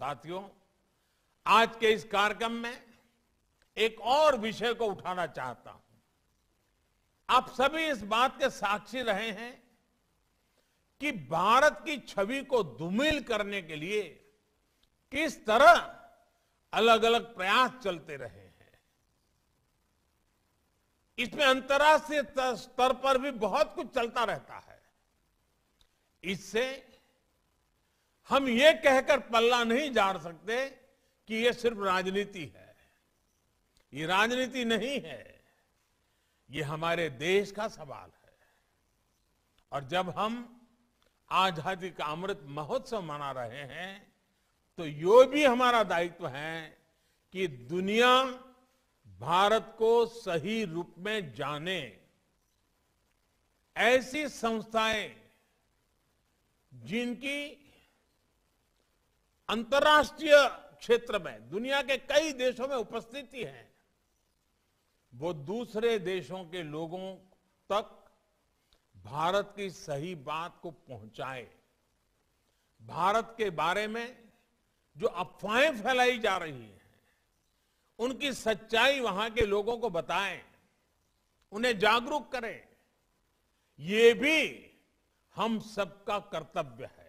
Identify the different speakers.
Speaker 1: साथियों आज के इस कार्यक्रम में एक और विषय को उठाना चाहता हूं आप सभी इस बात के साक्षी रहे हैं कि भारत की छवि को दुमिल करने के लिए किस तरह अलग अलग प्रयास चलते रहे हैं इसमें अंतर्राष्ट्रीय स्तर पर भी बहुत कुछ चलता रहता है इससे हम ये कहकर पल्ला नहीं जा सकते कि यह सिर्फ राजनीति है ये राजनीति नहीं है ये हमारे देश का सवाल है और जब हम आजादी का अमृत महोत्सव मना रहे हैं तो यो भी हमारा दायित्व है कि दुनिया भारत को सही रूप में जाने ऐसी संस्थाएं जिनकी अंतर्राष्ट्रीय क्षेत्र में दुनिया के कई देशों में उपस्थिति है वो दूसरे देशों के लोगों तक भारत की सही बात को पहुंचाए भारत के बारे में जो अफवाहें फैलाई जा रही हैं उनकी सच्चाई वहां के लोगों को बताएं उन्हें जागरूक करें ये भी हम सबका कर्तव्य है